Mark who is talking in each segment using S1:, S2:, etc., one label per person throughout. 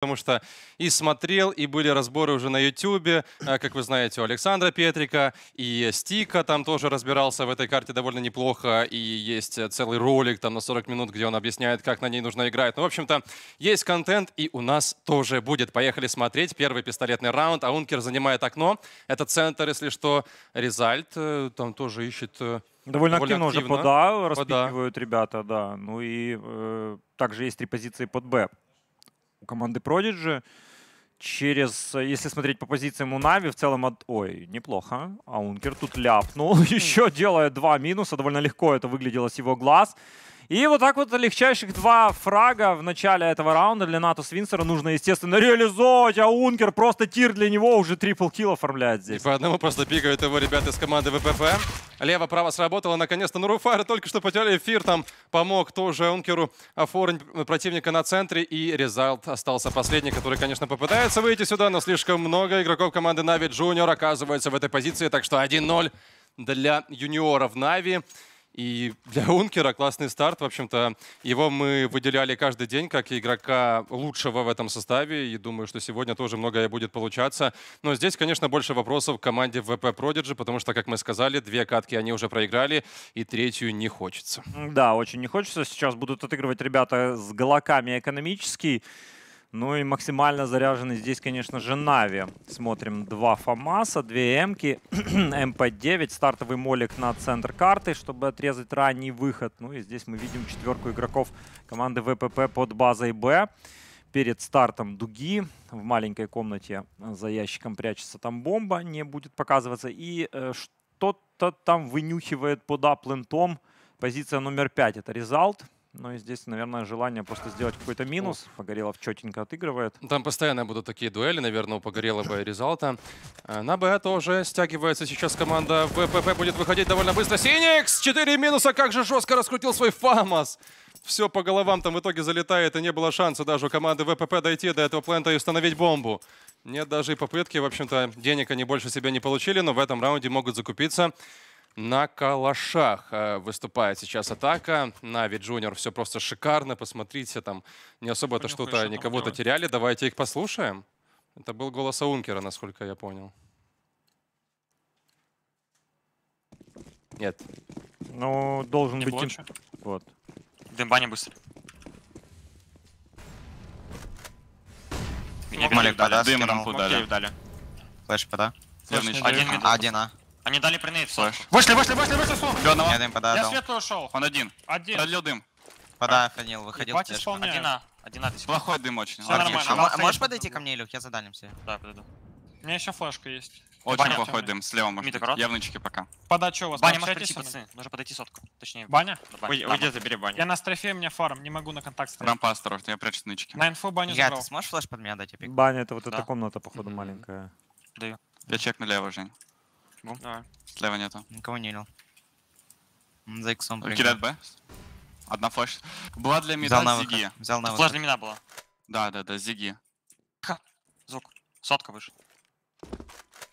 S1: потому что и смотрел, и были разборы уже на YouTube, э, как вы знаете, у Александра Петрика, и Стика там тоже разбирался в этой карте довольно неплохо, и есть э, целый ролик там на 40 минут, где он объясняет, как на ней нужно играть. Ну, в общем-то, есть контент, и у нас тоже будет. Поехали смотреть. Первый пистолетный раунд, а Ункер занимает окно. Это центр, если что, Резальт э, там тоже ищет Довольно, довольно активно, активно уже подал, распихивают
S2: под ребята, да. Ну и э, также есть три позиции под Б у команды Prodigy. Через, если смотреть по позициям у Нави, в целом от... Ой, неплохо. А Ункер тут ляпнул. Еще делая два минуса. Довольно легко это выглядело с его глаз. И вот так вот легчайших два фрага в начале этого раунда для НАТО Винсера нужно, естественно, реализовать. А Ункер просто тир для него уже трипл килл оформляет здесь. И по одному просто
S1: пикают его ребята из команды ВПП. Лево-право сработало, наконец-то. Нуруфайр только что потеряли эфир, там помог тоже Ункеру оформить противника на центре. И результат остался последний, который, конечно, попытается выйти сюда, но слишком много игроков команды Нави Джуниор оказывается в этой позиции. Так что 1-0 для юниоров Нави. И для Ункера классный старт, в общем-то. Его мы выделяли каждый день как игрока лучшего в этом составе, и думаю, что сегодня тоже многое будет получаться. Но здесь, конечно, больше вопросов к команде ВП Prodigy, потому что, как мы сказали, две катки они уже проиграли, и третью не хочется.
S2: Да, очень не хочется. Сейчас будут отыгрывать ребята с голоками экономический. Ну и максимально заряженный здесь, конечно же, Нави. Смотрим два Фамаса, две Эмки, МП-9, стартовый молик на центр карты, чтобы отрезать ранний выход. Ну и здесь мы видим четверку игроков команды ВПП под базой Б. Перед стартом дуги в маленькой комнате за ящиком прячется там бомба, не будет показываться. И э, что-то там вынюхивает под аплентом позиция номер 5. Это резалт. Ну и здесь, наверное, желание просто сделать какой-то минус. Погорелов четенько отыгрывает.
S1: Там постоянно будут такие дуэли, наверное, у Погорелова и Резалта. Э, на Б тоже стягивается сейчас команда. ВПП будет выходить довольно быстро. Синикс! четыре минуса! Как же жестко раскрутил свой Фамас! Все по головам там в итоге залетает, и не было шанса даже у команды ВПП дойти до этого плента и установить бомбу. Нет даже и попытки, в общем-то, денег они больше себе не получили, но в этом раунде могут закупиться на калашах э, выступает сейчас атака. Нави Джуниор все просто шикарно, посмотрите, там не особо-то что-то, никого-то теряли. Давайте их послушаем. Это был голос Аункера, насколько я понял.
S2: Нет. Ну, должен не быть... Блочу. Вот. Дымбани быстро.
S3: Меня Малик дали, дым рампу дали. Флэш ПД. Один, а. Они дали принейт Слышь, Вышли, вышли, вышли, вышли, сон. Я дым подал. Я светлый ушел. Он один. Один. Продлил дым. Пода, ходил, выходил. Бать исполняет. Один А. Один А. Плохой дым очень. Все нормально. Можешь подойти ко мне, Люк, Я задалим все. Да, подойду. У меня еще флешка есть. Очень Баня, плохой дым, слева может быть. Явнички пока. Подачу, у вас. Баня, может прийти, пацаны. Нужно подойти сотку. Точнее. Баня? Баня. Уйди, забери баню. Я на строфе, у меня фарм, не могу на контакт стоять. Рампа осторожно, я прячу нычки. На инфу баню забрал. Я, ты сможешь флеш под меня дать, Баня, это вот эта
S2: комната, походу, маленькая. Даю. Я чек лево, Жень.
S3: Ну, давай. Слева нету. Никого не лил. За иксом ну, Кидает Б. Одна флеш. Была для мида, Взял зиги. Взял на Флеш для мида была. Да, да, да, зиги. Ха, звук. Сотка вышла.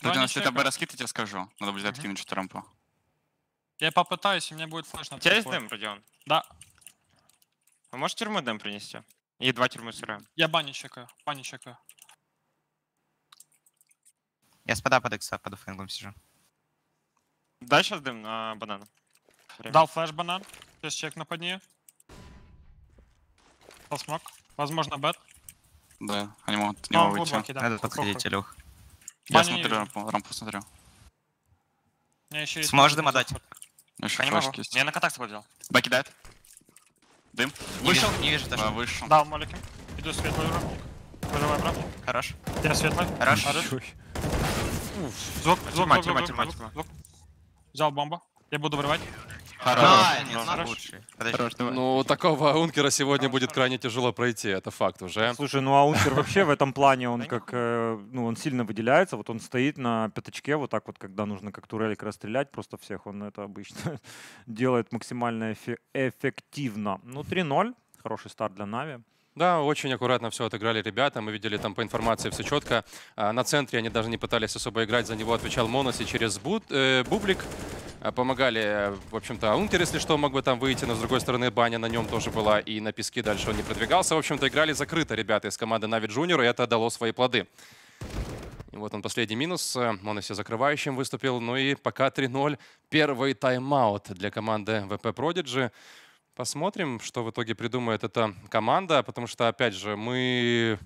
S3: Ну, ну у это Б раскид, я тебе скажу. Надо будет откинуть что-то рампу. Я попытаюсь, у меня будет флеш на У тебя есть дэм, Родион? Да. Вы а можете тюрьму дэм принести? И два тюрьмы сыра. Я баню чекаю, баню чекаю. Я спада под под икса, под фэнглом сижу. Дай сейчас дым на банан. Дал флеш банан. Сейчас чек нападни. Дал смок. Возможно, бет. Да, они могут от него а, выйти. Блоки, да. Надо подходить, Илюх. Я смотрю рампу, рампу смотрю. Сможешь дым отдать? Еще флешки есть. Я на контакт с тобой взял. Тебя Дым. Не вышел? не вижу даже. Да, вышел. Дал молики. Иду светлый рампник. Выживай, брат. Хорош. Я светлый. Хорош. Хорош. Звук, звук, звук, звук, звук, звук.
S2: Взял бомба. Я буду врывать. Хорош,
S1: ну, такого аункера сегодня будет крайне тяжело пройти, это факт уже. Слушай,
S2: ну аункер вообще в этом плане, он как, э, ну, он сильно выделяется. Вот он стоит на пятачке, вот так вот, когда нужно как турелик расстрелять просто всех, он это обычно делает максимально эффективно. Ну, 3-0, хороший старт для Нави.
S1: Да, очень аккуратно все отыграли ребята. Мы видели там по информации все четко. А, на центре они даже не пытались особо играть. За него отвечал Моноси через бут, э, Бублик. А, помогали, э, в общем-то, Аунтер, если что, мог бы там выйти. Но, с другой стороны, баня на нем тоже была. И на песке дальше он не продвигался. В общем-то, играли закрыто ребята из команды Нави Junior. И это дало свои плоды. И вот он последний минус. Э, Моноси закрывающим выступил. Ну и пока 3-0. Первый тайм-аут для команды ВП Продиджи. Посмотрим, что в итоге придумает эта команда, потому что, опять же, мы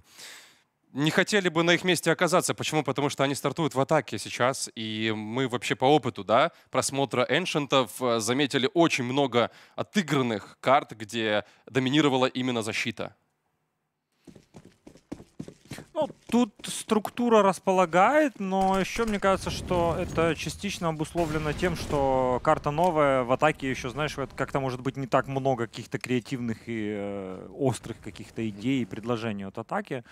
S1: не хотели бы на их месте оказаться. Почему? Потому что они стартуют в атаке сейчас, и мы вообще по опыту да, просмотра эншентов э, заметили очень много отыгранных карт, где доминировала именно защита.
S2: Ну, тут структура располагает, но еще мне кажется, что это частично обусловлено тем, что карта новая, в атаке еще, знаешь, как-то может быть не так много каких-то креативных и э, острых каких-то идей и предложений от атаки.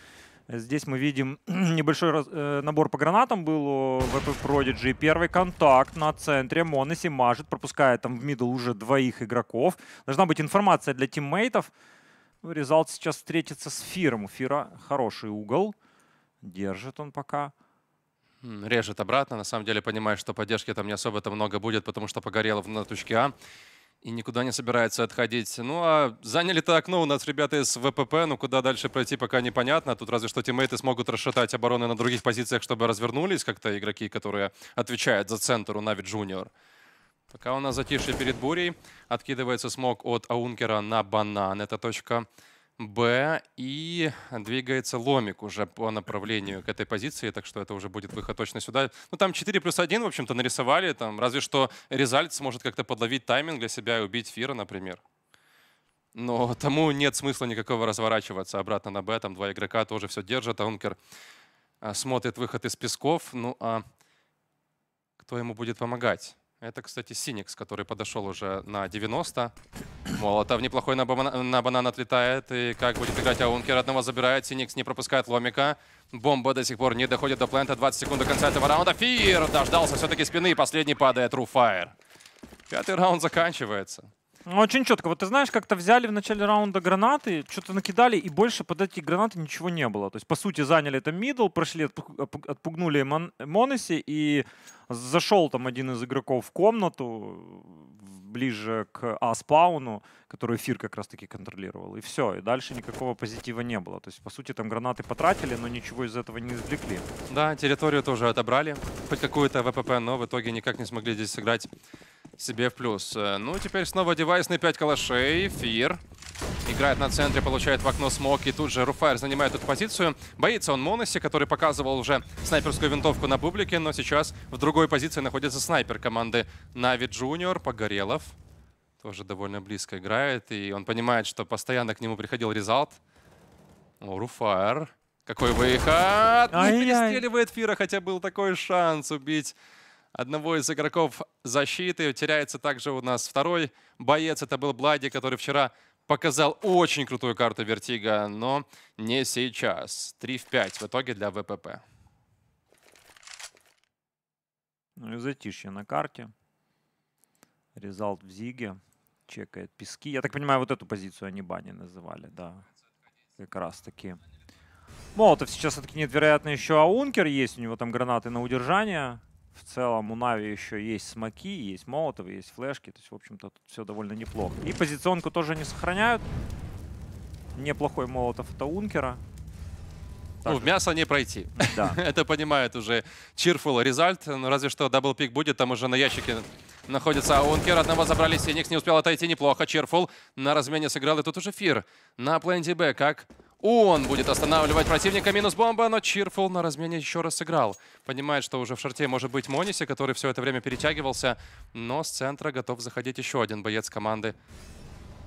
S2: Здесь мы видим небольшой раз, э, набор по гранатам был у VP Prodigy. Первый контакт на центре. Моноси мажет, пропускает там в мидл уже двоих игроков. Должна быть информация для тиммейтов. Резалт сейчас встретится с Фиром. Фира хороший угол. Держит он пока.
S1: Режет обратно. На самом деле понимает, что поддержки там не особо-то много будет, потому что погорело на точке А. И никуда не собирается отходить. Ну а заняли-то окно у нас ребята из ВПП. Ну куда дальше пройти, пока непонятно. Тут разве что тиммейты смогут расшатать обороны на других позициях, чтобы развернулись как-то игроки, которые отвечают за центр у Нави Джуниор. Пока у нас затишье перед бурей. Откидывается смог от Аункера на банан. Это точка Б. И двигается ломик уже по направлению к этой позиции. Так что это уже будет выход точно сюда. Ну там 4 плюс 1, в общем-то, нарисовали. Там, разве что Резальт сможет как-то подловить тайминг для себя и убить Фира, например. Но тому нет смысла никакого разворачиваться обратно на Б. Там два игрока тоже все держат. Аункер а, смотрит выход из песков. Ну а кто ему будет помогать? Это, кстати, Синикс, который подошел уже на 90. Молотов неплохой на, банан, на банан отлетает. И как будет играть Аункер? Одного забирает. Синикс не пропускает ломика. Бомба до сих пор не доходит до плента. 20 секунд до конца этого раунда. Фир дождался все-таки спины. И последний падает. Руфайр. Пятый раунд заканчивается.
S2: Ну, очень четко. Вот ты знаешь, как-то взяли в начале раунда гранаты, что-то накидали, и больше под эти гранаты ничего не было. То есть, по сути, заняли это мидл, прошли, отпугнули Монеси и Зашел там один из игроков в комнату, ближе к аспауну, который эфир как раз-таки контролировал. И все, и дальше никакого позитива не было. То есть, по сути, там гранаты потратили, но ничего из этого не извлекли.
S1: Да, территорию тоже отобрали, хоть какую-то ВПП, но в итоге никак не смогли здесь сыграть себе в плюс. Э, ну, теперь снова девайс на 5 калашей, эфир играет на центре, получает в окно смог. И тут же Руфайр занимает эту позицию. Боится он Моноси, который показывал уже снайперскую винтовку на публике Но сейчас в другой позиции находится снайпер команды Нави Джуниор Погорелов. Тоже довольно близко играет. И он понимает, что постоянно к нему приходил резалт. О, Руфайр. Какой выход! Не перестреливает Фира, хотя был такой шанс убить одного из игроков защиты. Теряется также у нас второй боец. Это был Блади, который вчера показал очень крутую карту Вертига, но не сейчас. 3 в
S2: 5 в итоге для ВПП. Ну и затишье на карте. Резалт в Зиге. Чекает пески. Я так понимаю, вот эту позицию они бани называли, да. Как раз таки. Молотов сейчас откинет, вероятно, еще Аункер есть. У него там гранаты на удержание в целом у Нави еще есть смоки, есть молотовы, есть флешки. То есть, в общем-то, тут все довольно неплохо. И позиционку тоже не сохраняют. Неплохой молотов это Ункера.
S1: Ну, так. Ну, в мясо не пройти. Да. Это понимает уже Чирфул Резальт. Ну, разве что даблпик будет, там уже на ящике находится Аункер. Одного забрали Синикс, не успел отойти неплохо. Чирфул на размене сыграл, и тут уже Фир на пленди Б. Как он будет останавливать противника, минус бомба, но Чирфул на размене еще раз сыграл. Понимает, что уже в шорте может быть Мониси, который все это время перетягивался, но с центра готов заходить еще один боец команды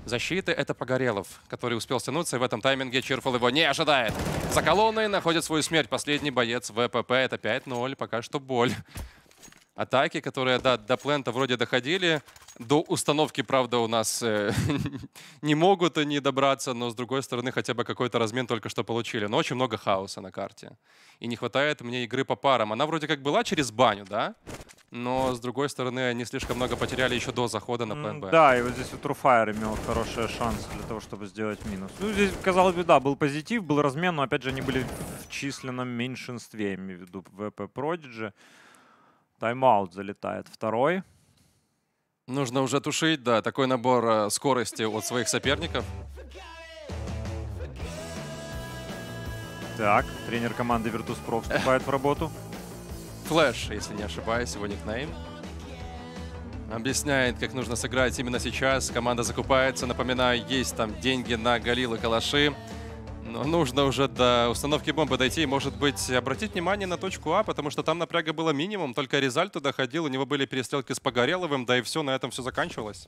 S1: защиты. Это Погорелов, который успел стянуться, и в этом тайминге Чирфул его не ожидает. За колонной находит свою смерть последний боец ВПП. Это 5-0, пока что боль атаки, которые да, до плента вроде доходили. До установки, правда, у нас э, не могут они добраться, но, с другой стороны, хотя бы какой-то размен только что получили. Но очень много хаоса на карте. И не хватает мне игры по парам. Она вроде как была через баню, да? Но, с другой стороны, они слишком много потеряли еще до захода на план Да, и вот
S2: здесь у Труфайр имел хорошие шансы для того, чтобы сделать минус. Ну, здесь, казалось бы, да, был позитив, был размен, но, опять же, они были в численном меньшинстве, я имею в виду, ВП Prodigy. Тайм-аут залетает второй. Нужно уже тушить, да, такой набор э, скорости от своих соперников. Так, тренер команды Virtus.pro вступает в работу.
S1: Флэш, если не ошибаюсь, его никнейм. Объясняет, как нужно сыграть именно сейчас. Команда закупается. Напоминаю, есть там деньги на Галилы Калаши нужно уже до установки бомбы дойти. И, может быть, обратить внимание на точку А, потому что там напряга было минимум. Только Резаль туда ходил, у него были перестрелки с Погореловым, да и все, на этом все заканчивалось.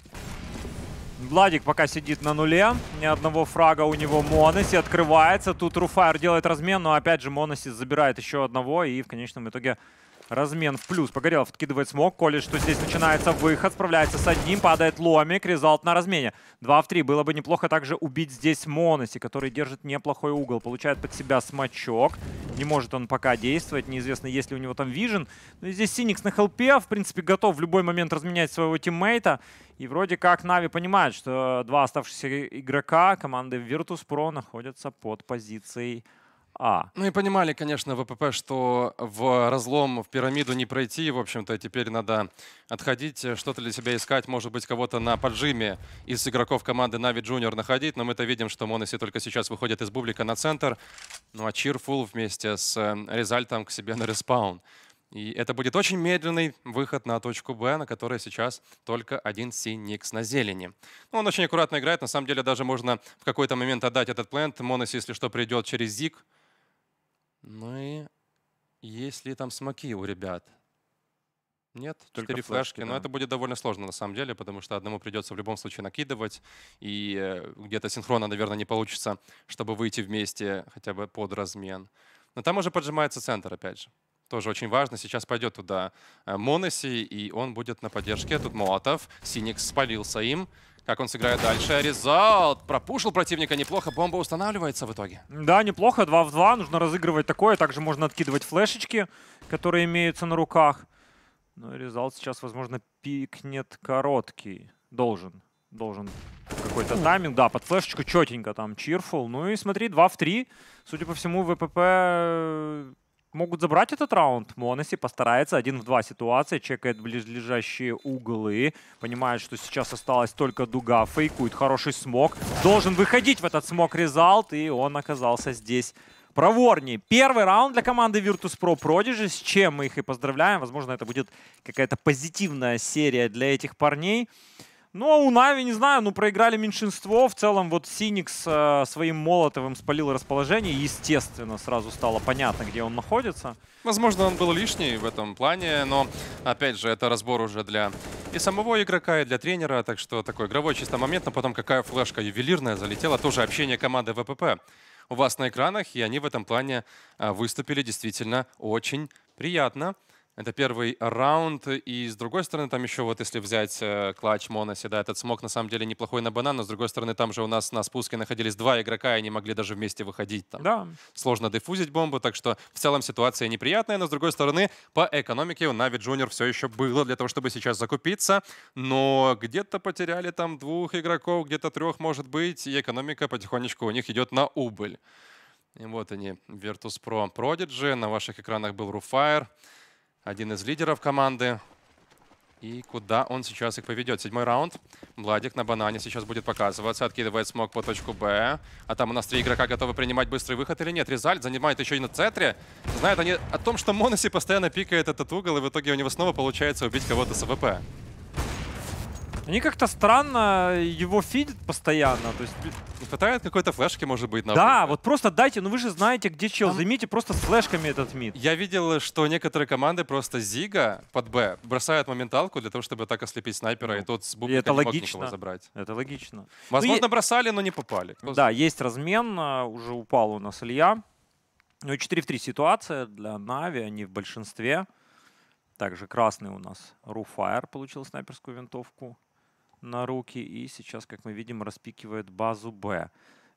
S2: Владик пока сидит на нуле. Ни одного фрага у него Моноси открывается. Тут Руфайр делает размен, но опять же Моноси забирает еще одного. И в конечном итоге Размен в плюс. Погорелов откидывает смог. Коли, что здесь начинается выход. Справляется с одним. Падает ломик. Резалт на размене. два в три Было бы неплохо также убить здесь Моноси, который держит неплохой угол. Получает под себя смачок. Не может он пока действовать. Неизвестно, есть ли у него там вижен. Но ну здесь Синикс на хелпе. А, в принципе, готов в любой момент разменять своего тиммейта. И вроде как Нави понимает, что два оставшихся игрока команды Virtus.pro находятся под позицией а. Ну и
S1: понимали, конечно, ВПП, что в разлом, в пирамиду не пройти, в общем-то, теперь надо отходить, э, что-то для себя искать, может быть, кого-то на поджиме из игроков команды Нави Junior находить, но мы-то видим, что Моноси только сейчас выходит из бублика на центр, ну а Cheerful вместе с э, Резальтом к себе на респаун. И это будет очень медленный выход на точку Б, на которой сейчас только один Синикс на зелени. Ну он очень аккуратно играет. На самом деле даже можно в какой-то момент отдать этот плент. Монос, если что, придет через Зиг ну и Есть ли там смоки у ребят? Нет, только четыре флешки. Да. Но это будет довольно сложно на самом деле, потому что одному придется в любом случае накидывать, и э, где-то синхронно, наверное, не получится, чтобы выйти вместе хотя бы под размен. Но там уже поджимается центр, опять же. Тоже очень важно. Сейчас пойдет туда э, Моноси, и он будет на поддержке. Тут Молотов. Синикс спалился им. Как он сыграет дальше? Резал пропушил противника неплохо. Бомба устанавливается в итоге.
S2: Да, неплохо. 2 в 2. Нужно разыгрывать такое. Также можно откидывать флешечки, которые имеются на руках. Но ну Резал сейчас, возможно, пикнет короткий. Должен. Должен какой-то тайминг. Да, под флешечку четенько там чирфул. Ну и смотри, 2 в 3. Судя по всему, ВПП э, могут забрать этот раунд. Моноси постарается. Один в два ситуации, Чекает ближайшие углы. Понимает, что сейчас осталась только дуга. Фейкует хороший смог. Должен выходить в этот смог резалт. И он оказался здесь проворней. Первый раунд для команды Virtus.pro Prodigy, с чем мы их и поздравляем. Возможно, это будет какая-то позитивная серия для этих парней. Но ну, а у Нави, не знаю, ну, проиграли меньшинство. В целом, вот Синикс э, своим Молотовым спалил расположение. Естественно, сразу стало понятно, где он находится.
S1: Возможно, он был
S2: лишний в этом плане, но, опять же, это
S1: разбор уже для и самого игрока, и для тренера. Так что такой игровой чисто момент, но потом какая флешка ювелирная залетела. Тоже общение команды ВПП у вас на экранах, и они в этом плане а, выступили действительно очень приятно. Это первый раунд. И с другой стороны, там еще вот если взять э, клатч Моноси, да, этот смог на самом деле неплохой на банан, но с другой стороны, там же у нас на спуске находились два игрока, и они могли даже вместе выходить. Там. Да. Сложно дефузить бомбу, так что в целом ситуация неприятная, но с другой стороны, по экономике у Нави Джуниор все еще было для того, чтобы сейчас закупиться, но где-то потеряли там двух игроков, где-то трех, может быть, и экономика потихонечку у них идет на убыль. И вот они, Virtus.pro Prodigy, на ваших экранах был Руфайр один из лидеров команды. И куда он сейчас их поведет? Седьмой раунд. Владик на банане сейчас будет показываться. Откидывает смог по точку Б. А там у нас три игрока готовы принимать быстрый выход или нет. Резальт занимает еще и на центре. Знают они о том, что Моноси постоянно пикает этот угол, и в итоге у него снова получается убить
S2: кого-то с АВП. Они как-то странно его фидят постоянно. То есть не ну, хватает какой-то флешки, может быть, на Да, вот просто дайте, ну вы же знаете, где чел. Там... Займите
S1: просто с флешками этот мид. Я видел, что некоторые команды просто Зига под Б бросают моменталку для того, чтобы так ослепить снайпера, ну, и тот с бубника это не логично. мог забрать.
S2: Это логично.
S1: Возможно, ну, бросали,
S2: но не попали. Кто да, есть размен, а, уже упал у нас Илья. Ну, 4 в 3 ситуация для Нави, они в большинстве. Также красный у нас Руфайр получил снайперскую винтовку на руки. И сейчас, как мы видим, распикивает базу Б.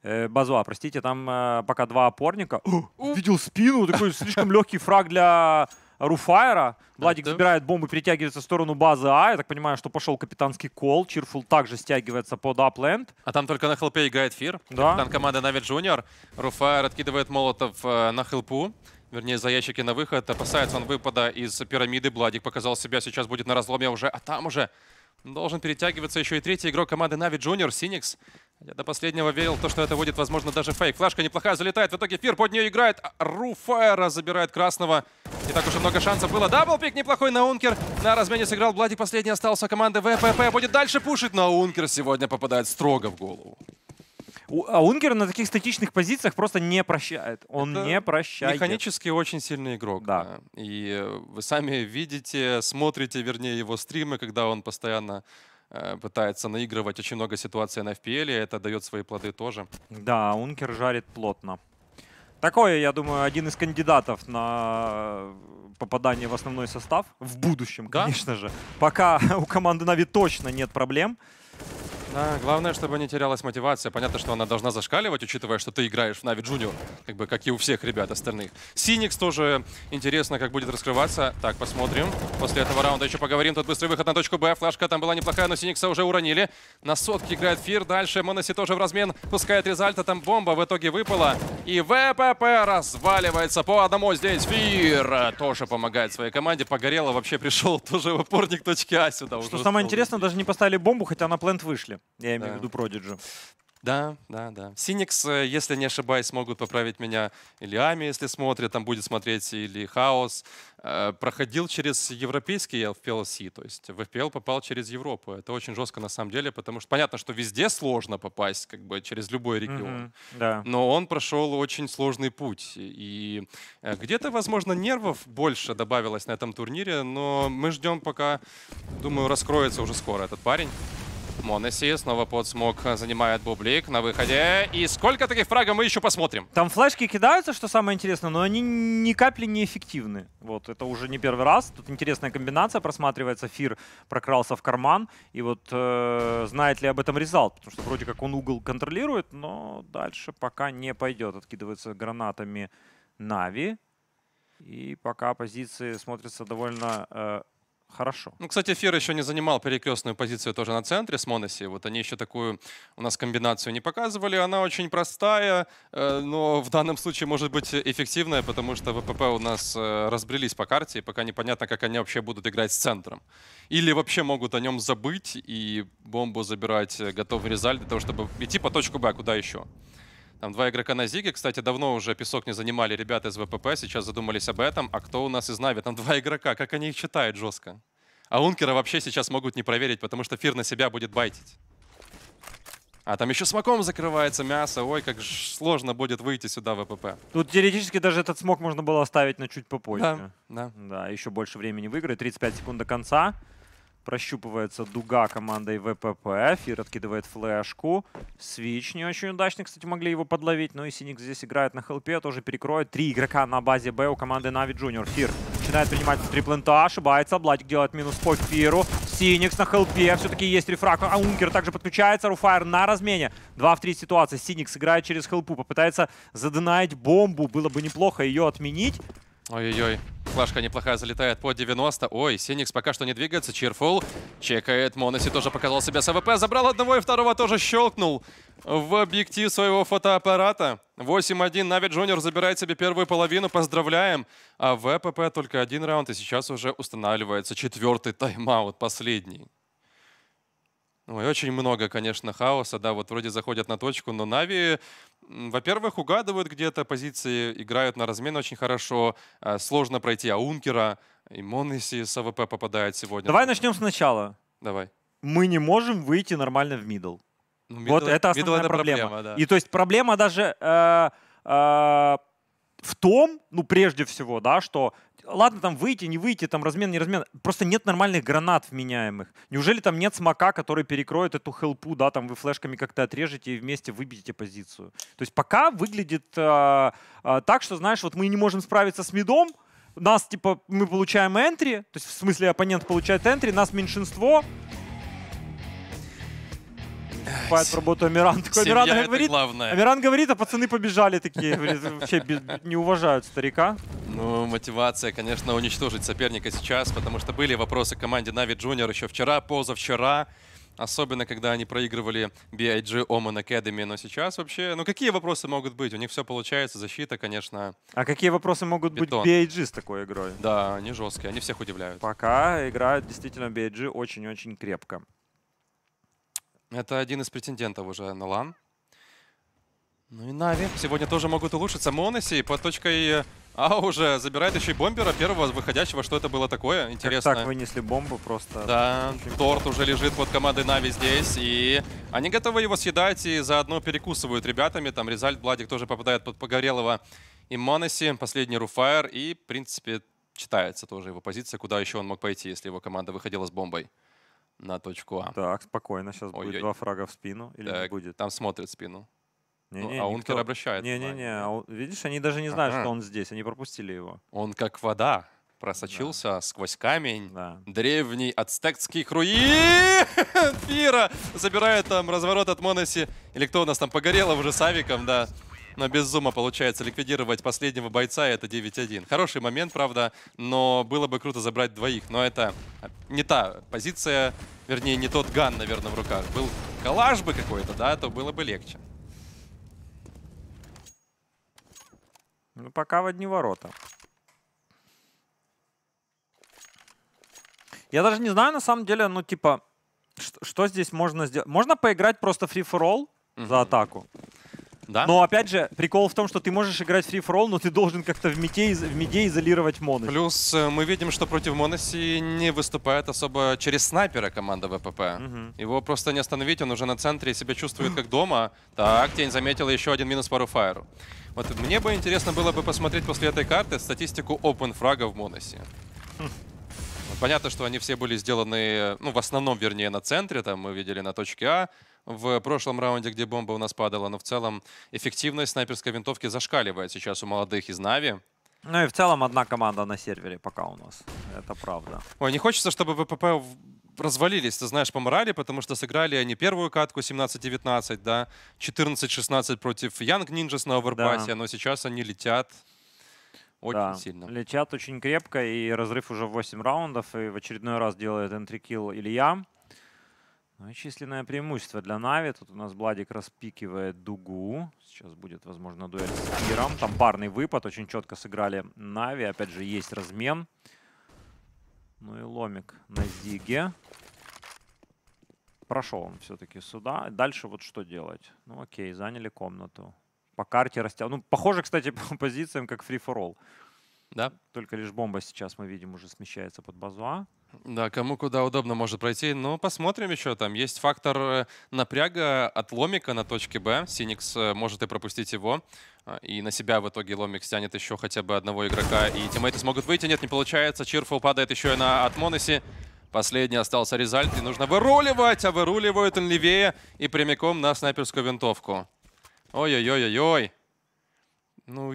S2: Э, базу А, простите, там э, пока два опорника. О, видел спину, такой слишком легкий фраг для руфайера. Владик забирает бомбу, притягивается в сторону базы А. Я так понимаю, что пошел капитанский кол. Чирфул также стягивается под апленд. А там
S1: только на хелпе играет Фир. Да. Капитан команды Навид Джуниор. Руфайр откидывает молотов э, на хелпу. Вернее, за ящики на выход. Опасается он выпада из пирамиды. Бладик показал себя. Сейчас будет на разломе уже. А там уже Должен перетягиваться еще и третий игрок команды Нави Junior, Синикс. Я до последнего верил в то, что это будет, возможно, даже фейк. Флешка неплохая залетает. В итоге Фир под нее играет. Руфайра забирает красного. Не так уж и много шансов было. Даблпик неплохой на Ункер. На размене сыграл Блади. Последний остался команды ВПП. Будет дальше пушить. На Ункер сегодня попадает строго в голову.
S2: А Унгер на таких статичных позициях просто не прощает. Он Это не прощает.
S1: Механически очень сильный игрок. Да. И э, вы сами видите, смотрите, вернее, его стримы, когда он постоянно э, пытается наигрывать очень много ситуаций на FPL, и это
S2: дает свои плоды тоже. Да, Ункер жарит плотно. Такое, я думаю, один из кандидатов на попадание в основной состав в будущем, да? конечно же. Пока у команды Нави точно нет проблем. Да, главное, чтобы не терялась
S1: мотивация. Понятно, что она должна зашкаливать, учитывая, что ты играешь в Na'Vi Junior, как бы, как и у всех ребят остальных. Синикс тоже интересно, как будет раскрываться. Так, посмотрим. После этого раунда еще поговорим. Тут быстрый выход на точку Б. Флажка там была неплохая, но Синикса уже уронили. На сотке играет Фир. Дальше Моноси тоже в размен пускает Резальта. Там бомба в итоге выпала. И ВПП разваливается по одному. Здесь Фир тоже помогает своей команде. Погорело вообще пришел тоже в опорник точки А сюда. Что самое интересное,
S2: даже не поставили бомбу, хотя на плент вышли. Я имею да. в виду Продиджи.
S1: Да, да, да. Синикс, э, если не ошибаюсь, могут поправить меня. Или Ами, если смотрит, там будет смотреть, или Хаос. Э, проходил через европейский FPLC, то есть в FPL попал через Европу. Это очень жестко на самом деле, потому что понятно, что везде сложно попасть, как бы через любой регион. Mm-hmm, да. Но он прошел очень сложный путь. И э, где-то, возможно, нервов больше добавилось на этом турнире, но мы ждем, пока, думаю, раскроется уже скоро этот парень. Монеси Снова под смог э, занимает Бублик на выходе. И сколько таких фрагов мы еще посмотрим?
S2: Там флешки кидаются, что самое интересное, но они ни капли не эффективны. Вот, это уже не первый раз. Тут интересная комбинация просматривается. Фир прокрался в карман. И вот э, знает ли об этом Резалт? Потому что вроде как он угол контролирует, но дальше пока не пойдет. Откидывается гранатами Нави. И пока позиции смотрятся довольно... Э, хорошо. Ну,
S1: кстати, Фир еще не занимал перекрестную позицию тоже на центре с Моноси. Вот они еще такую у нас комбинацию не показывали. Она очень простая, э, но в данном случае может быть эффективная, потому что ВПП у нас э, разбрелись по карте, и пока непонятно, как они вообще будут играть с центром. Или вообще могут о нем забыть и бомбу забирать э, готовый резаль для того, чтобы идти по точку Б, а куда еще. Там два игрока на Зиге. Кстати, давно уже песок не занимали ребята из ВПП, сейчас задумались об этом. А кто у нас из Нави? Там два игрока. Как они их читают жестко? А Ункера вообще сейчас могут не проверить, потому что Фир на себя будет байтить. А там еще смоком закрывается мясо. Ой, как сложно будет выйти сюда в ВПП.
S2: Тут теоретически даже этот смок можно было оставить на чуть попозже. Да, да. да еще больше времени в 35 секунд до конца. Прощупывается дуга командой ВПП. Фир откидывает флешку. Свич не очень удачный, кстати, могли его подловить. Но ну и Синик здесь играет на хелпе, тоже перекроет. Три игрока на базе Б у команды Нави Джуниор. Фир начинает принимать триплента, ошибается. Блатик делает минус по Фиру. Синикс на хелпе. Все-таки есть рефрак, А Ункер также подключается. Руфайр на размене. два в три ситуации, Синикс играет через хелпу. Попытается заденаить бомбу. Было бы неплохо ее отменить.
S1: Ой-ой-ой. Флашка неплохая залетает под 90. Ой, Синикс пока что не двигается. Чирфул чекает. Моноси тоже показал себя с АВП. Забрал одного и второго тоже щелкнул в объектив своего фотоаппарата. 8-1. Нави Джуниор забирает себе первую половину. Поздравляем. А ВПП только один раунд. И сейчас уже устанавливается четвертый тайм-аут, последний. Ой, очень много, конечно, хаоса, да, вот вроде заходят на точку, но Нави, во-первых, угадывают где-то позиции, играют на размен очень хорошо, э, сложно пройти Аункера, и Монеси с АВП попадает сегодня. Давай начнем
S2: сначала. Давай. Мы не можем выйти нормально в мидл. Ну, вот это основная это проблема. проблема да. И то есть проблема даже э, э, в том, ну прежде всего, да, что ладно, там выйти, не выйти, там размен, не размен. Просто нет нормальных гранат вменяемых. Неужели там нет смока, который перекроет эту хелпу, да, там вы флешками как-то отрежете и вместе выбьете позицию. То есть пока выглядит э, э, так, что, знаешь, вот мы не можем справиться с медом, нас, типа, мы получаем энтри, то есть в смысле оппонент получает энтри, нас меньшинство, покупает работу Амиран. Такой, Семья Амиран это говорит, главное. Амиран говорит, а пацаны побежали такие. Говорит, вообще не уважают старика.
S1: Ну, мотивация, конечно, уничтожить соперника сейчас, потому что были вопросы команде Нави Junior еще вчера, позавчера. Особенно, когда они проигрывали BIG Omen Academy. Но сейчас вообще... Ну, какие вопросы могут быть? У них все получается. Защита, конечно...
S2: А какие вопросы могут бетон. быть BIG с такой игрой? Да,
S1: они жесткие. Они всех удивляют. Пока играют действительно
S2: BIG очень-очень крепко.
S1: Это один из претендентов уже на лан. Ну и Нави сегодня тоже могут улучшиться. Монеси под точкой э, А уже забирает еще и бомбера первого выходящего. Что это было такое? Интересно. Как так
S2: вынесли бомбу просто.
S1: Да, торт уже лежит под командой Нави здесь. И они готовы его съедать и заодно перекусывают ребятами. Там Резальт, Бладик тоже попадает под Погорелого и Монеси, Последний Руфайр. И, в принципе, читается тоже его позиция, куда еще он мог пойти, если его команда выходила с бомбой на точку А. Так, спокойно, сейчас Ой-ой. будет два фрага в спину. Или так, не будет? Там смотрит спину. Не, ну, не, а он никто... обращает. Не-не-не,
S2: а видишь, они даже не знают, ага. что он
S1: здесь, они пропустили его. Он как вода просочился да. сквозь камень. Да. Древний ацтекский хруи! Фира забирает там разворот от Моноси. Или кто у нас там погорело уже с Авиком, да но без зума получается ликвидировать последнего бойца, и это 9-1. Хороший момент, правда, но было бы круто забрать двоих, но это не та позиция, вернее, не тот ган, наверное, в руках. Был калаш бы какой-то, да, то было бы легче.
S2: Ну, пока в одни ворота. Я даже не знаю, на самом деле, ну, типа, что здесь можно сделать? Можно поиграть просто free-for-all mm -hmm. за атаку. Да? Но опять же, прикол в том, что ты можешь играть free фор олл но ты должен как-то в миде, в миде изолировать моны.
S1: Плюс э, мы видим, что против Моноси не выступает особо через снайпера команда ВПП. Угу. Его просто не остановить, он уже на центре себя чувствует как дома. Так, Тень заметила еще один минус пару Руфайру. Вот мне бы интересно было бы посмотреть после этой карты статистику open фрага в Моносе. Хм. Ну, понятно, что они все были сделаны, ну, в основном, вернее, на центре, там мы видели на точке А, в прошлом раунде, где бомба у нас падала, но в целом эффективность снайперской винтовки зашкаливает сейчас у молодых из Нави.
S2: Ну и в целом одна команда на сервере пока у нас. Это правда. Ой, не хочется, чтобы ВПП
S1: развалились, ты знаешь, по морали, потому что сыграли они первую катку 17-19, да, 14-16 против Young Ninjas на овербасе, да. но сейчас они летят очень да.
S2: сильно. Летят очень крепко, и разрыв уже в 8 раундов, и в очередной раз делает энтрикил Илья. Ну численное преимущество для Нави. Тут у нас Бладик распикивает дугу. Сейчас будет, возможно, дуэль с Киром. Там парный выпад. Очень четко сыграли Нави. Опять же, есть размен. Ну и ломик на Зиге. Прошел он все-таки сюда. Дальше вот что делать? Ну окей, заняли комнату. По карте растянули. Ну, похоже, кстати, по позициям, как free-for-all. Да. Только лишь бомба сейчас мы видим уже смещается под базу А. Да, кому куда
S1: удобно может пройти. Ну, посмотрим еще там. Есть фактор э, напряга от ломика на точке Б. Синикс э, может и пропустить его. А, и на себя в итоге ломик стянет еще хотя бы одного игрока. И тиммейты смогут выйти. Нет, не получается. Чирфул падает еще и на Атмоносе. Последний остался резальт. И нужно выруливать. А выруливают он левее и прямиком на снайперскую винтовку. Ой-ой-ой-ой-ой. Ну,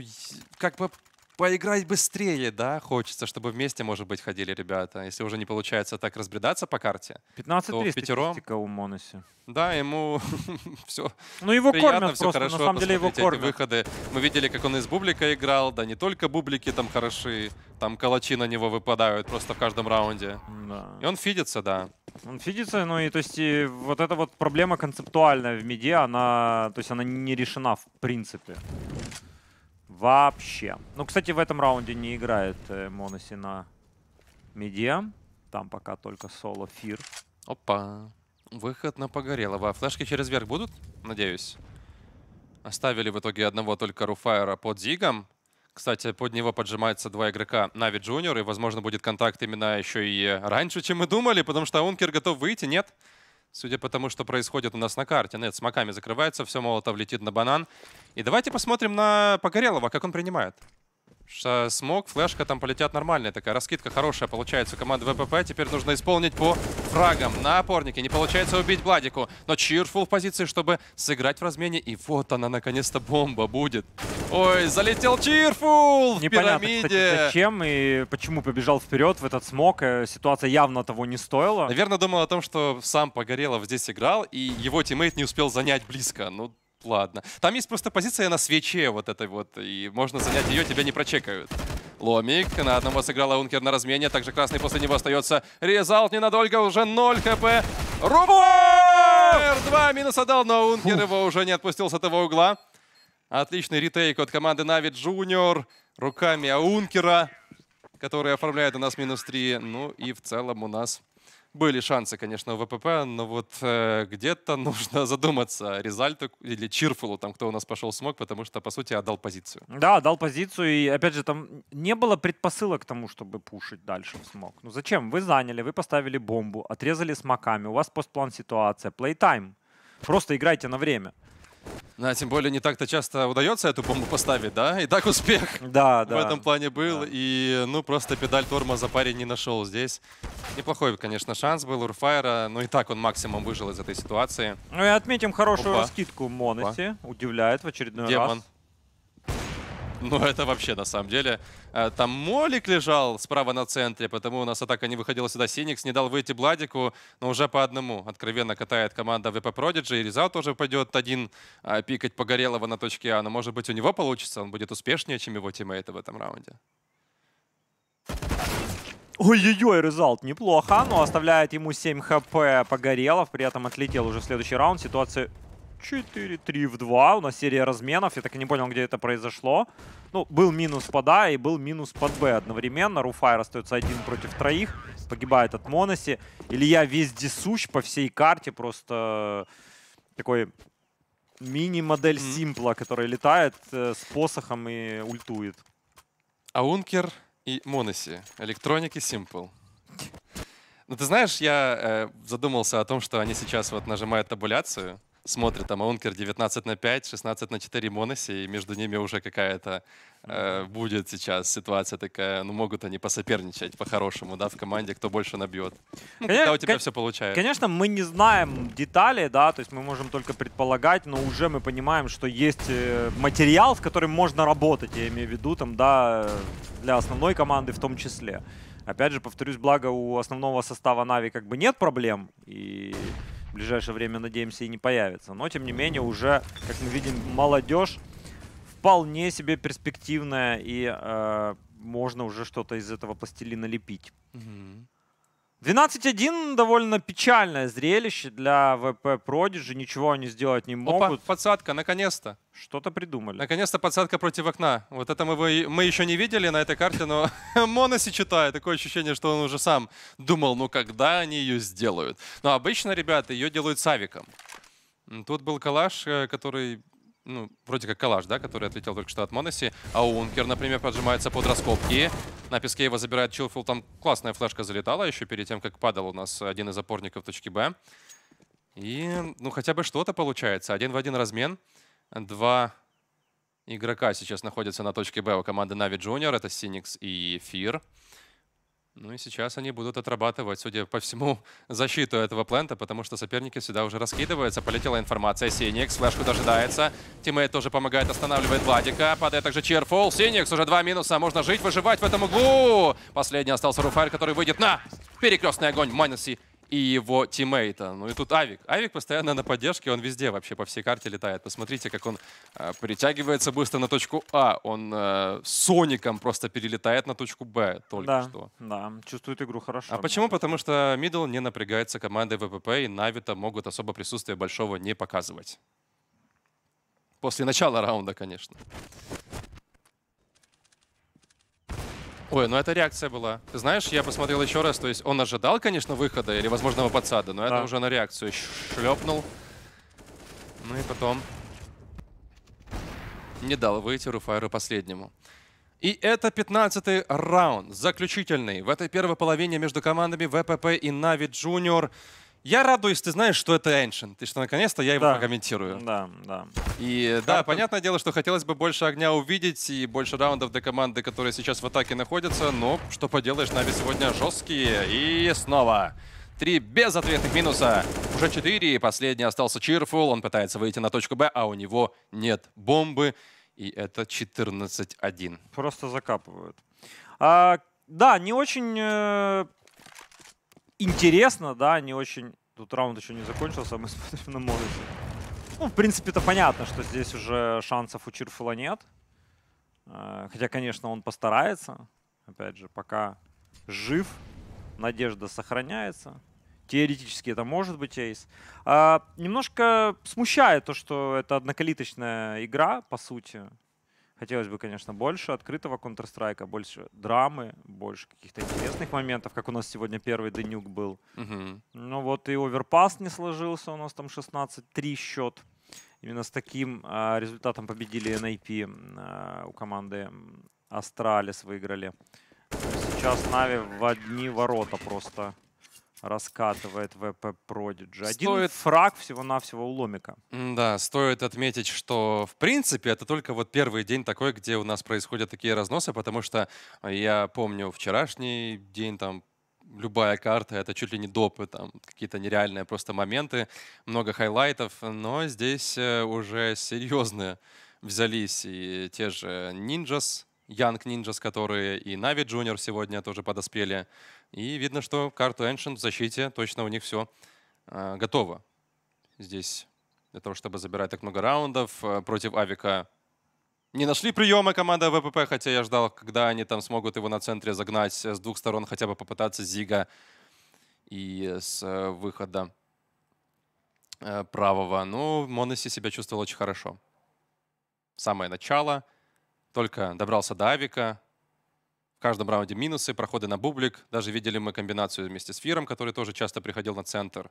S1: как бы поиграть быстрее, да, хочется, чтобы вместе, может быть, ходили ребята. Если уже не получается так разбредаться
S2: по карте, 15 то в пятером... у Моноси. Да, ему все Ну его кормят все просто, хорошо, на самом деле его кормят.
S1: выходы. Мы видели, как он из бублика играл, да не только бублики там хороши, там калачи на него выпадают просто в каждом раунде. Да. И он фидится, да.
S2: Он фидится, ну и то есть и вот эта вот проблема концептуальная в меди, она, то есть она не решена в принципе. Вообще. Ну, кстати, в этом раунде не играет э, Моноси на медиа. Там пока только соло Фир. Опа. Выход на Погорелого. А, флешки через верх будут? Надеюсь.
S1: Оставили в итоге одного только Руфайера под Зигом. Кстати, под него поджимаются два игрока Нави Джуниор, и, возможно, будет контакт именно еще и раньше, чем мы думали, потому что Ункер готов выйти, нет? Нет. Судя по тому, что происходит у нас на карте. Нет, с маками закрывается, все, Молотов летит на банан. И давайте посмотрим на Погорелова, как он принимает что смог, флешка там полетят нормальная такая. Раскидка хорошая получается у команды ВПП. Теперь нужно исполнить по фрагам на опорнике. Не получается убить Бладику. Но Чирфул в позиции, чтобы сыграть в размене. И вот она, наконец-то, бомба будет. Ой, залетел Чирфул в Непонятно, пирамиде. Кстати,
S2: зачем и почему побежал вперед в этот смог. Э, ситуация явно того не стоила.
S1: Наверное, думал о том, что сам Погорелов здесь играл, и его тиммейт не успел занять близко. Ну, Ладно. Там есть просто позиция на свече вот этой вот, и можно занять ее, тебя не прочекают. Ломик на одного сыграл Аункер на размене, также Красный после него остается. Резалт ненадолго, уже 0 хп. Рубер! Два минуса дал, но Аункер его уже не отпустил с этого угла. Отличный ретейк от команды Навид Джуниор руками Аункера, который оформляет у нас минус 3. Ну и в целом у нас были шансы, конечно, у ВПП, но вот э, где-то нужно задуматься Резальту или Чирфулу, там, кто у нас пошел смог, потому что, по сути, отдал позицию.
S2: Да, отдал позицию, и, опять же, там не было предпосылок к тому, чтобы пушить дальше в смог. Ну зачем? Вы заняли, вы поставили бомбу, отрезали смоками, у вас постплан ситуация, плейтайм. Просто играйте на время.
S1: Да, тем более не так-то часто удается эту бомбу поставить, да? И так успех
S2: да, в этом плане
S1: был. Да. И, ну, просто педаль тормоза парень не нашел здесь. Неплохой, конечно, шанс был Урфайра, но и так он максимум выжил из этой ситуации.
S2: Ну и отметим хорошую Опа. скидку Моноси. Удивляет в очередной Демон. раз.
S1: Ну, это вообще, на самом деле. Э, там Молик лежал справа на центре, потому у нас атака не выходила сюда. Синикс не дал выйти Бладику, но уже по одному. Откровенно катает команда ВП Prodigy. И Резал тоже пойдет один э, пикать Погорелого на точке А. Но, может быть, у него получится. Он будет успешнее, чем его тиммейты в этом раунде.
S2: Ой-ой-ой, резалт неплохо, но оставляет ему 7 хп Погорелов, при этом отлетел уже в следующий раунд. Ситуация 4, 3 в 2. У нас серия разменов. Я так и не понял, где это произошло. Ну, был минус под А и был минус под Б одновременно. Руфайр остается один против троих. Погибает от Моноси. Илья вездесущ по всей карте. Просто такой мини-модель mm -hmm. Симпла, который летает э, с посохом и ультует.
S1: Аункер и Моноси. электроники Симпл. Ну, ты знаешь, я э, задумался о том, что они сейчас вот нажимают табуляцию, смотрит там Аункер 19 на 5, 16 на 4 Моноси, и между ними уже какая-то э, будет сейчас ситуация такая, ну могут они посоперничать по-хорошему, да, в команде, кто больше набьет.
S2: Ну, конечно, когда у тебя все получается. Конечно, мы не знаем детали, да, то есть мы можем только предполагать, но уже мы понимаем, что есть э, материал, с которым можно работать, я имею в виду, там, да, для основной команды в том числе. Опять же, повторюсь, благо у основного состава Нави как бы нет проблем. И в ближайшее время, надеемся, и не появится. Но, тем не менее, уже, как мы видим, молодежь вполне себе перспективная. И э, можно уже что-то из этого пластилина лепить. Mm -hmm. 12-1 довольно печальное зрелище для ВП Продижи. Ничего они сделать не могут. Опа, подсадка, наконец-то. Что-то придумали.
S1: Наконец-то подсадка против окна. Вот это мы, мы еще не видели на этой карте, но Моноси читая. Такое ощущение, что он уже сам думал, ну когда они ее сделают. Но обычно, ребята, ее делают Савиком. Тут был калаш, э, который ну, вроде как Калаш, да, который отлетел только что от Моноси. А Ункер, например, поджимается под раскопки. На песке его забирает Чилфилл Там классная флешка залетала еще перед тем, как падал у нас один из опорников точки Б. И, ну, хотя бы что-то получается. Один в один размен. Два игрока сейчас находятся на точке Б у команды Na'Vi Junior. Это Синикс и Фир. Ну и сейчас они будут отрабатывать, судя по всему, защиту этого плента, потому что соперники всегда уже раскидываются. Полетела информация. Синикс флешку дожидается. Тиммейт тоже помогает, останавливает Владика. Падает также Черфол. Синикс уже два минуса. Можно жить, выживать в этом углу. Последний остался Руфаэль, который выйдет на перекрестный огонь. Майнеси и его тиммейта. Ну и тут Авик. Авик постоянно на поддержке, он везде вообще по всей карте летает. Посмотрите, как он э, притягивается быстро на точку А. Он э, соником просто перелетает на точку Б только да,
S2: что. Да, чувствует игру хорошо. А почему? Потому что мидл не
S1: напрягается командой ВПП, и Навита могут особо присутствие большого не показывать. После начала раунда, конечно. Ой, ну это реакция была. Ты знаешь, я посмотрел еще раз, то есть он ожидал, конечно, выхода или возможного подсада, но да. это уже на реакцию шлепнул. Ну и потом не дал выйти Руфайру последнему. И это 15-й раунд, заключительный. В этой первой половине между командами ВПП и Нави Джуниор. Я радуюсь, ты знаешь, что это Ancient, и что наконец-то я его да. прокомментирую. Да, да. И да, Как-то... понятное дело, что хотелось бы больше огня увидеть и больше раундов для команды, которые сейчас в атаке находятся, но что поделаешь, Нави сегодня жесткие. И снова. Три без ответных минуса. Уже четыре, и последний остался Чирфул. Он пытается выйти на точку Б, а у него нет бомбы. И это 14-1.
S2: Просто закапывают. А, да, не очень э, интересно, да, не очень... Тут раунд еще не закончился, а мы смотрим на Монусе. Ну, в принципе, это понятно, что здесь уже шансов у Чирфула нет. Э, хотя, конечно, он постарается. Опять же, пока жив, надежда сохраняется. Теоретически это может быть эйс. А, немножко смущает то, что это однокалиточная игра, по сути. Хотелось бы, конечно, больше открытого Counter-Strike, больше драмы, больше каких-то интересных моментов, как у нас сегодня первый Денюк был. Угу. Ну вот и оверпас не сложился, у нас там 16-3 счет. Именно с таким э, результатом победили NIP э, а, у команды Астралис выиграли. Сейчас Нави в одни ворота просто раскатывает ВП Продиджи. Один стоит... фраг всего-навсего у Ломика. Да, стоит отметить,
S1: что в принципе это только вот первый день такой, где у нас происходят такие разносы, потому что а, я помню вчерашний день там любая карта, это чуть ли не допы, э, там какие-то нереальные просто моменты, много хайлайтов, но здесь э, уже серьезные взялись и те же Ninjas, Young Ninjas, которые и Na'Vi Junior сегодня тоже подоспели и видно, что карту Ancient в защите точно у них все э, а, готово. Здесь для того, чтобы забирать так много раундов а, против Авика. Не нашли приема команда ВПП, хотя я ждал, когда они там смогут его на центре загнать э, с двух сторон, хотя бы попытаться Зига и с э, выхода э, правого. Ну, Моноси себя чувствовал очень хорошо. Самое начало. Только добрался до Авика, каждом раунде минусы, проходы на бублик. Даже видели мы комбинацию вместе с Фиром, который тоже часто приходил на центр.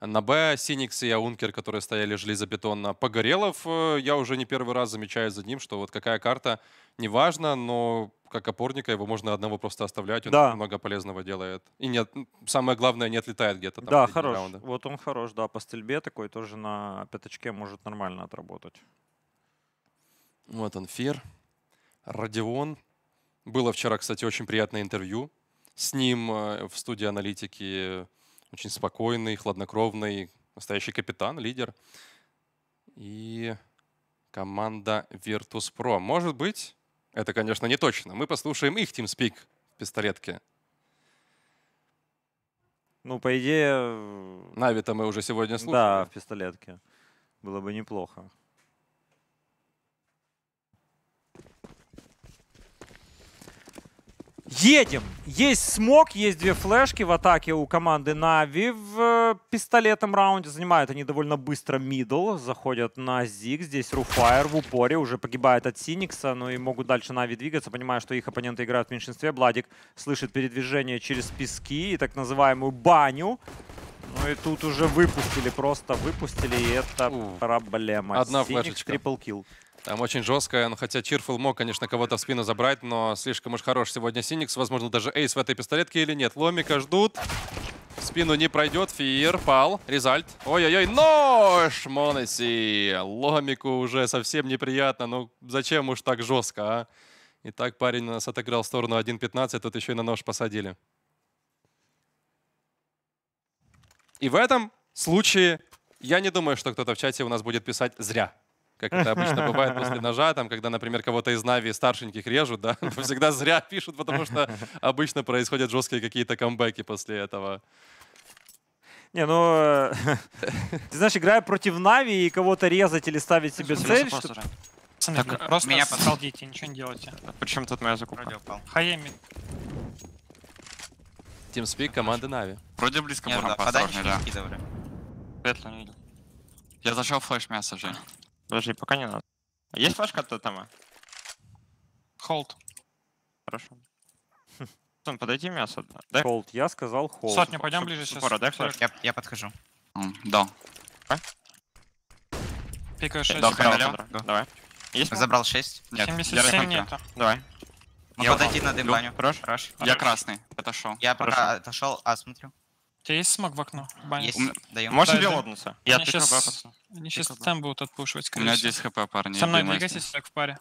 S1: На Б Синикс и Аункер, которые стояли железобетонно. Погорелов э, я уже не первый раз замечаю за ним, что вот какая карта, неважно, но как опорника его можно одного просто оставлять. Он да. много полезного делает. И нет, самое главное, не отлетает где-то. да, хорош. Раунда.
S2: Вот он хорош, да, по стрельбе такой тоже на пяточке может нормально отработать.
S1: Вот он, Фир. Родион. Было вчера, кстати, очень приятное интервью с ним э, в студии аналитики. Очень спокойный, хладнокровный, настоящий капитан, лидер. И команда Virtus.pro. Может быть, это, конечно, не точно. Мы послушаем их TeamSpeak в пистолетке.
S2: Ну, по идее... Э, Нави-то мы уже сегодня слушали. Да, в пистолетке. Было бы неплохо. Едем. Есть смог, есть две флешки в атаке у команды Нави в э, пистолетном раунде. Занимают они довольно быстро мидл, заходят на Зиг. Здесь Руфайр в упоре, уже погибает от Синикса, но ну и могут дальше Нави двигаться, понимая, что их оппоненты играют в меньшинстве. Бладик слышит передвижение через пески и так называемую баню. Ну и тут уже выпустили, просто выпустили, и это проблема. Одна Синикс, флешечка. трипл
S1: килл. Там очень жестко, ну, хотя Чирфул мог, конечно, кого-то в спину забрать, но слишком уж хорош сегодня Синикс. Возможно, даже Эйс в этой пистолетке или нет. Ломика ждут. В спину не пройдет. Фиер, пал, резальт. Ой-ой-ой, нож! Моноси. Ломику уже совсем неприятно. Ну, зачем уж так жестко, а? Итак, парень у нас отыграл в сторону 1.15, тут еще и на нож посадили. И в этом случае я не думаю, что кто-то в чате у нас будет писать «зря» как это обычно бывает после ножа, там, когда, например, кого-то из Нави старшеньких режут, да, всегда зря пишут, потому что обычно происходят жесткие какие-то камбэки после этого.
S2: Не, ну, э, ты знаешь, играя против Нави и кого-то резать или ставить себе цель, что... Так, э,
S3: просто меня подсолдите, ничего не делайте. А почему тут моя закупка? Хаеми.
S1: Тимспик команда Нави. Вроде близко было, да,
S3: Я зашел флеш мясо, Жень. Подожди, пока не надо. Есть флешка от тотема? Холд. Хорошо.
S2: Антон, подойди мясо. Дай. Холд, я сказал холд. сотня пойдем ближе сейчас. Упора, дай флешку.
S3: Я, я подхожу. Да. Пикаю 6. Да, налево. Давай. Есть? Забрал 6. Нет. 77 нету. Давай. Могу я подойти на дым баню. Хорош? Хорош. Я красный. Отошел. Я пока отошел, а смотрю. У тебя есть смог в окно? Есть. Даем. Можешь Да, да. Я Они сейчас, они сейчас Прикольно. тем будут отпушивать, У меня всего. 10 хп, парни. Со мной Беймастер. двигайтесь, так в паре.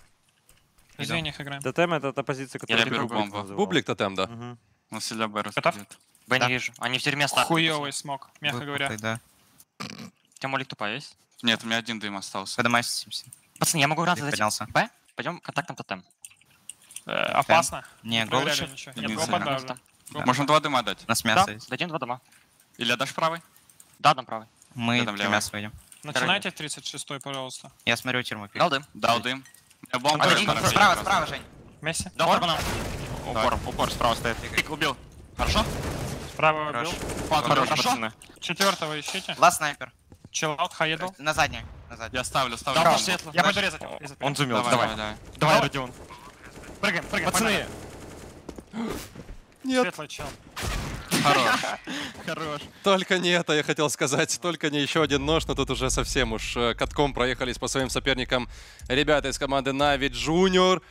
S3: Извини, них звеньях играем. ТТМ это та
S2: позиция, я беру бомбу. называл. Бублик тотем, да. Мгм.
S3: Он всегда Б Готов? расходит. Б не вижу. Они в тюрьме ставят. Хуёвый смог, мягко говоря. Да. У тебя молик тупая есть? Нет, у меня один дым остался. Поднимайся,
S2: Пацаны, я могу гранты Ты поднялся.
S3: Б? Пойдем контактом тотем. Э, Опасно. Не, Проверяли Голышев ничего. Нет, Единственное. гопа Можно два дыма дать. на нас Да? есть. Дадим два дома. Или дашь правый? Да, дам правый. Мы там тремя сводим. Начинайте в 36-й, пожалуйста.
S2: Я смотрю тюрьму. Дал дым. Дал дым. Бомба. Справа, справа,
S3: Жень. Месси. Дал упор. Упор, упор справа стоит. Пик убил. Хорошо? Справа убил. Хорошо. Четвертого ищите. Ласт снайпер. Челаут, хаеду. На задний. На задний. Я ставлю, ставлю. Да, светло. Я пойду резать. Он зумил, давай. Давай, Родион. Прыгаем, прыгаем. Пацаны. Нет. Светлый чел. Хорош. Хорош.
S1: Только не это я хотел сказать, только не еще один нож, но тут уже совсем уж э, катком проехались по своим соперникам ребята из команды Na'Vi Junior.